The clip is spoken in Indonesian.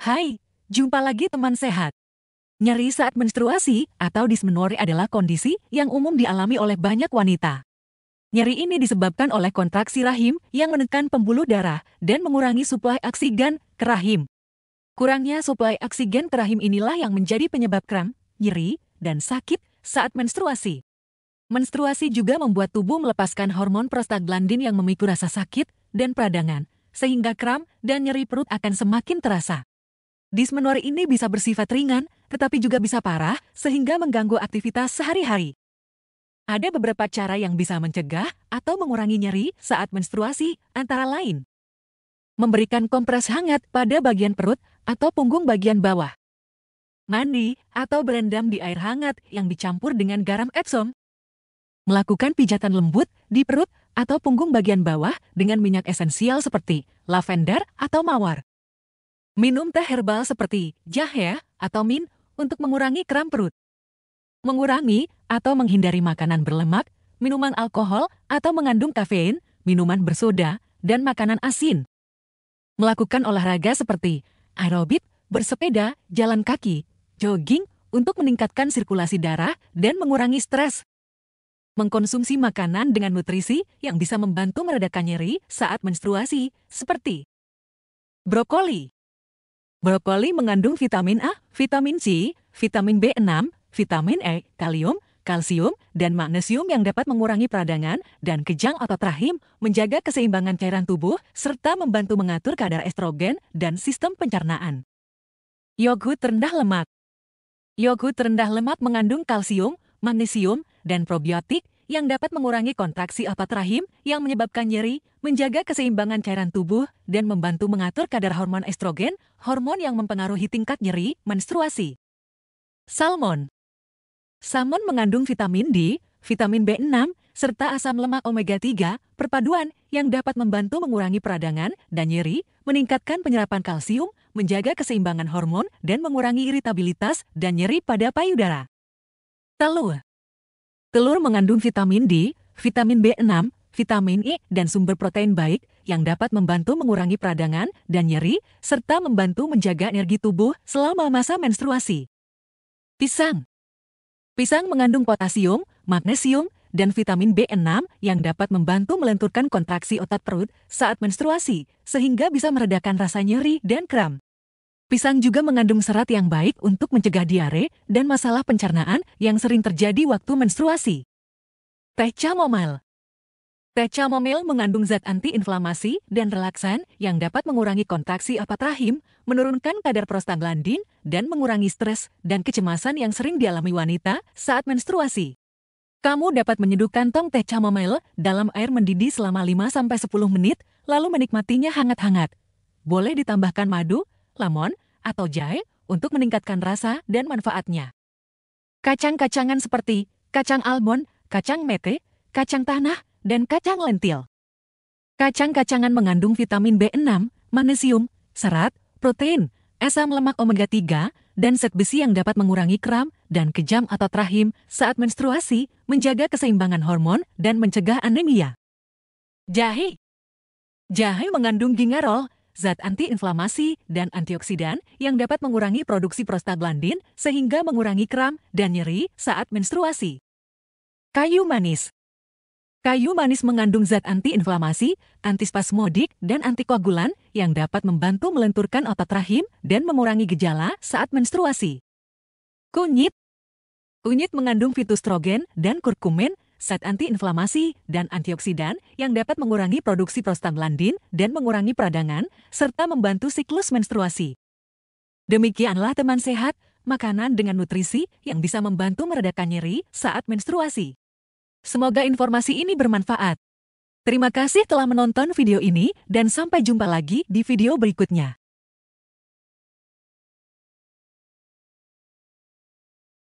Hai, jumpa lagi teman sehat. Nyeri saat menstruasi atau dismenore adalah kondisi yang umum dialami oleh banyak wanita. Nyeri ini disebabkan oleh kontraksi rahim yang menekan pembuluh darah dan mengurangi suplai oksigen ke rahim. Kurangnya suplai oksigen ke rahim inilah yang menjadi penyebab kram, nyeri, dan sakit saat menstruasi. Menstruasi juga membuat tubuh melepaskan hormon prostaglandin yang memicu rasa sakit dan peradangan, sehingga kram dan nyeri perut akan semakin terasa. Dismenor ini bisa bersifat ringan, tetapi juga bisa parah, sehingga mengganggu aktivitas sehari-hari. Ada beberapa cara yang bisa mencegah atau mengurangi nyeri saat menstruasi, antara lain. Memberikan kompres hangat pada bagian perut atau punggung bagian bawah. Mandi atau berendam di air hangat yang dicampur dengan garam Epsom. Melakukan pijatan lembut di perut atau punggung bagian bawah dengan minyak esensial seperti lavender atau mawar. Minum teh herbal seperti jahe ya, atau min untuk mengurangi kram perut. Mengurangi atau menghindari makanan berlemak, minuman alkohol atau mengandung kafein, minuman bersoda, dan makanan asin. Melakukan olahraga seperti aerobik, bersepeda, jalan kaki, jogging untuk meningkatkan sirkulasi darah dan mengurangi stres. Mengkonsumsi makanan dengan nutrisi yang bisa membantu meredakan nyeri saat menstruasi, seperti brokoli. Brokoli mengandung vitamin A, vitamin C, vitamin B6, vitamin E, kalium, kalsium, dan magnesium yang dapat mengurangi peradangan dan kejang otot rahim, menjaga keseimbangan cairan tubuh, serta membantu mengatur kadar estrogen dan sistem pencernaan. Yogurt rendah lemak Yogurt rendah lemak mengandung kalsium, magnesium, dan probiotik yang dapat mengurangi kontraksi apat rahim yang menyebabkan nyeri, menjaga keseimbangan cairan tubuh, dan membantu mengatur kadar hormon estrogen, hormon yang mempengaruhi tingkat nyeri, menstruasi. Salmon Salmon mengandung vitamin D, vitamin B6, serta asam lemak omega-3, perpaduan yang dapat membantu mengurangi peradangan dan nyeri, meningkatkan penyerapan kalsium, menjaga keseimbangan hormon, dan mengurangi iritabilitas dan nyeri pada payudara. Telur Telur mengandung vitamin D, vitamin B6, vitamin E, dan sumber protein baik yang dapat membantu mengurangi peradangan dan nyeri, serta membantu menjaga energi tubuh selama masa menstruasi. Pisang Pisang mengandung potasium, magnesium, dan vitamin B6 yang dapat membantu melenturkan kontraksi otot perut saat menstruasi, sehingga bisa meredakan rasa nyeri dan kram. Pisang juga mengandung serat yang baik untuk mencegah diare dan masalah pencernaan yang sering terjadi waktu menstruasi. Teh chamomile Teh chamomile mengandung zat antiinflamasi dan relaksan yang dapat mengurangi kontraksi apat rahim, menurunkan kadar prostaglandin, dan mengurangi stres dan kecemasan yang sering dialami wanita saat menstruasi. Kamu dapat menyeduh kantong teh chamomile dalam air mendidih selama 5-10 menit, lalu menikmatinya hangat-hangat. Boleh ditambahkan madu lemon, atau jahe untuk meningkatkan rasa dan manfaatnya. Kacang-kacangan seperti kacang almond, kacang mete, kacang tanah, dan kacang lentil. Kacang-kacangan mengandung vitamin B6, magnesium, serat, protein, asam lemak omega 3, dan zat besi yang dapat mengurangi kram dan kejam atau rahim saat menstruasi, menjaga keseimbangan hormon, dan mencegah anemia. Jahe Jahe mengandung gingerol, zat antiinflamasi, dan antioksidan yang dapat mengurangi produksi prostaglandin sehingga mengurangi kram dan nyeri saat menstruasi. Kayu manis Kayu manis mengandung zat antiinflamasi, antispasmodik, dan antikoagulan yang dapat membantu melenturkan otot rahim dan mengurangi gejala saat menstruasi. Kunyit Kunyit mengandung fitostrogen dan kurkumin zat antiinflamasi dan antioksidan yang dapat mengurangi produksi prostaglandin dan mengurangi peradangan, serta membantu siklus menstruasi. Demikianlah teman sehat, makanan dengan nutrisi yang bisa membantu meredakan nyeri saat menstruasi. Semoga informasi ini bermanfaat. Terima kasih telah menonton video ini dan sampai jumpa lagi di video berikutnya.